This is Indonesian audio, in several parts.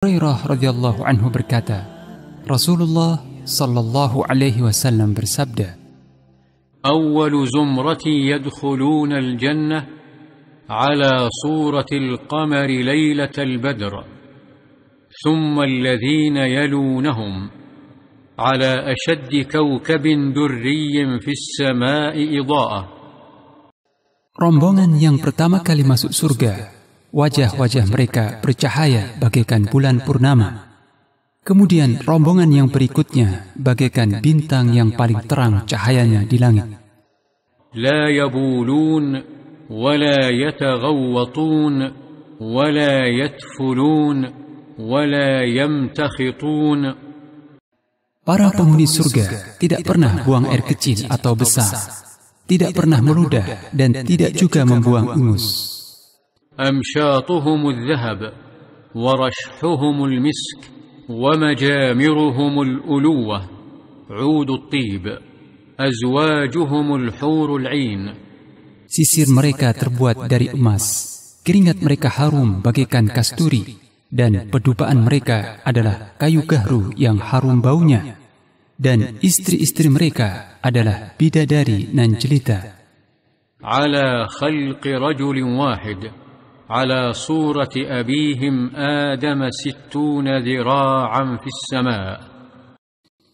Hurairah radhiyallahu anhu berkata, Rasulullah sallallahu alaihi wasallam bersabda, "Awwal zumrati yadkhuluna al-jannah ala surati al-qamari lailatal badr, thumma alladhina yalunahum ala ashaddi kawkabin durriyyin fis samai idha'ah." Rombongan yang pertama kali masuk surga Wajah-wajah mereka bercahaya bagaikan bulan purnama. Kemudian rombongan yang berikutnya bagaikan bintang yang paling terang cahayanya di langit. لا يبولون ولا يتغوطون ولا يتفلون ولا يمتخطون Para penghuni surga tidak pernah buang air kecil atau besar, tidak pernah meludah dan tidak juga membuang ingus. امشاطهم الذهب ورشحهم المسك ومجامرهم الالوه عود الطيب ازواجهم الحور العين sisir mereka terbuat dari emas keringat mereka harum bagaikan kasturi dan pedupaan mereka adalah kayu gahru yang harum baunya dan istri-istri mereka adalah bidadari nan jelita ala khalqi rajulin wahid على صوره ابيهم ادم ستون ذراعا في السماء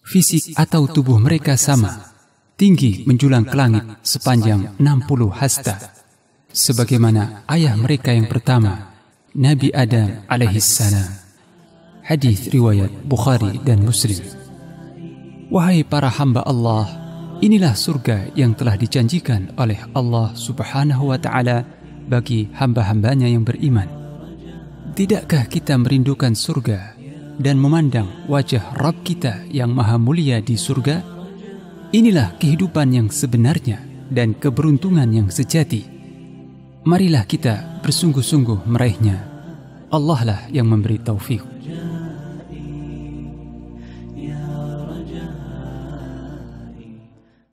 fisik atau tubuh mereka sama tinggi menjulang ke langit sepanjang 60 hasta sebagaimana ayah mereka yang pertama Nabi Adam alaihissalam hadis riwayat Bukhari dan Muslim wahai para hamba Allah inilah surga yang telah dijanjikan oleh Allah subhanahu wa ta'ala bagi hamba-hambanya yang beriman. Tidakkah kita merindukan surga dan memandang wajah Rabb kita yang maha mulia di surga? Inilah kehidupan yang sebenarnya dan keberuntungan yang sejati. Marilah kita bersungguh-sungguh meraihnya. Allah lah yang memberi taufik.